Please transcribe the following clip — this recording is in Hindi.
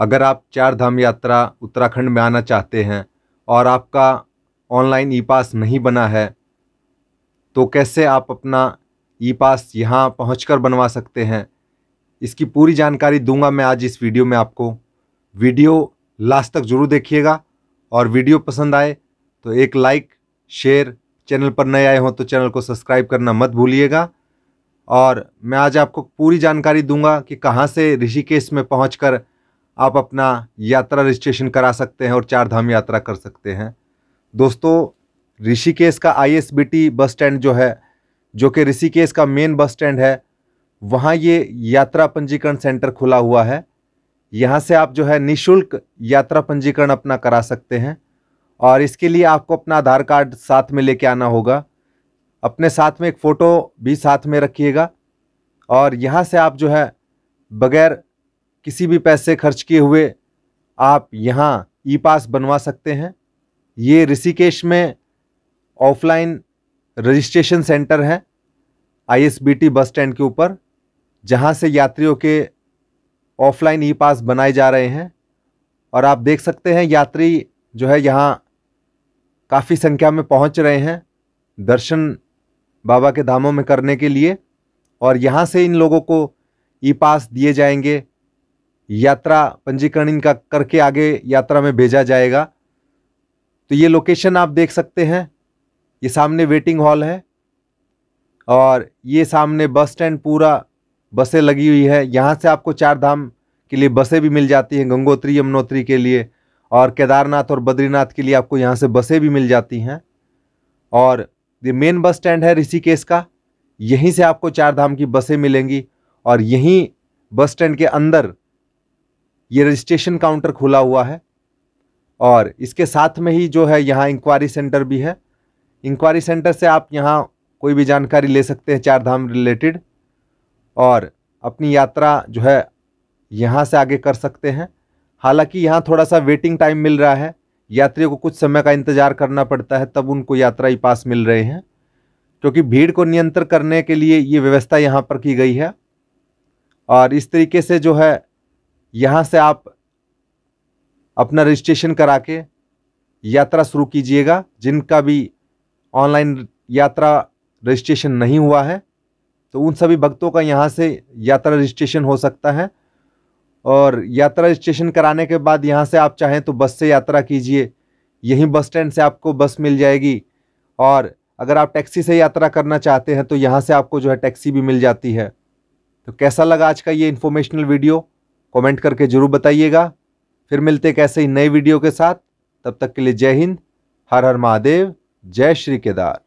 अगर आप चार धाम यात्रा उत्तराखंड में आना चाहते हैं और आपका ऑनलाइन ई पास नहीं बना है तो कैसे आप अपना ई पास यहाँ पहुँच बनवा सकते हैं इसकी पूरी जानकारी दूंगा मैं आज इस वीडियो में आपको वीडियो लास्ट तक ज़रूर देखिएगा और वीडियो पसंद आए तो एक लाइक शेयर चैनल पर नए आए हों तो चैनल को सब्सक्राइब करना मत भूलिएगा और मैं आज आपको पूरी जानकारी दूंगा कि कहाँ से ऋषिकेश में पहुँच आप अपना यात्रा रजिस्ट्रेशन करा सकते हैं और चार धाम यात्रा कर सकते हैं दोस्तों ऋषिकेश का आईएसबीटी बस स्टैंड जो है जो कि ऋषिकेश का मेन बस स्टैंड है वहाँ ये यात्रा पंजीकरण सेंटर खुला हुआ है यहाँ से आप जो है निशुल्क यात्रा पंजीकरण अपना करा सकते हैं और इसके लिए आपको अपना आधार कार्ड साथ में लेके आना होगा अपने साथ में एक फ़ोटो भी साथ में रखिएगा और यहाँ से आप जो है बगैर किसी भी पैसे खर्च किए हुए आप यहाँ ई पास बनवा सकते हैं ये ऋषिकेश में ऑफलाइन रजिस्ट्रेशन सेंटर है आईएसबीटी बस स्टैंड के ऊपर जहाँ से यात्रियों के ऑफलाइन ई पास बनाए जा रहे हैं और आप देख सकते हैं यात्री जो है यहाँ काफ़ी संख्या में पहुँच रहे हैं दर्शन बाबा के धामों में करने के लिए और यहाँ से इन लोगों को ई पास दिए जाएंगे यात्रा पंजीकरण इनका करके आगे यात्रा में भेजा जाएगा तो ये लोकेशन आप देख सकते हैं ये सामने वेटिंग हॉल है और ये सामने बस स्टैंड पूरा बसें लगी हुई है यहाँ से आपको चार धाम के लिए बसें भी मिल जाती हैं गंगोत्री यमुनोत्री के लिए और केदारनाथ और बद्रीनाथ के लिए आपको यहाँ से बसें भी मिल जाती हैं और ये मेन बस स्टैंड है ऋषिकेश का यहीं से आपको चार धाम की बसें मिलेंगी और यहीं बस स्टैंड के अंदर ये रजिस्ट्रेशन काउंटर खुला हुआ है और इसके साथ में ही जो है यहाँ इंक्वायरी सेंटर भी है इंक्वायरी सेंटर से आप यहाँ कोई भी जानकारी ले सकते हैं चार धाम रिलेटेड और अपनी यात्रा जो है यहाँ से आगे कर सकते हैं हालांकि यहाँ थोड़ा सा वेटिंग टाइम मिल रहा है यात्रियों को कुछ समय का इंतज़ार करना पड़ता है तब उनको यात्रा ही पास मिल रहे हैं क्योंकि भीड़ को नियंत्रण करने के लिए ये व्यवस्था यहाँ पर की गई है और इस तरीके से जो है यहाँ से आप अपना रजिस्ट्रेशन करा के यात्रा शुरू कीजिएगा जिनका भी ऑनलाइन यात्रा रजिस्ट्रेशन नहीं हुआ है तो उन सभी भक्तों का यहाँ से यात्रा रजिस्ट्रेशन हो सकता है और यात्रा रजिस्ट्रेशन कराने के बाद यहाँ से आप चाहें तो बस से यात्रा कीजिए यहीं बस स्टैंड से आपको बस मिल जाएगी और अगर आप टैक्सी से यात्रा करना चाहते हैं तो यहाँ से आपको जो है टैक्सी भी मिल जाती है तो कैसा लगा आज का ये इन्फॉर्मेशनल वीडियो कमेंट करके ज़रूर बताइएगा फिर मिलते कैसे ही नए वीडियो के साथ तब तक के लिए जय हिंद हर हर महादेव जय श्री केदार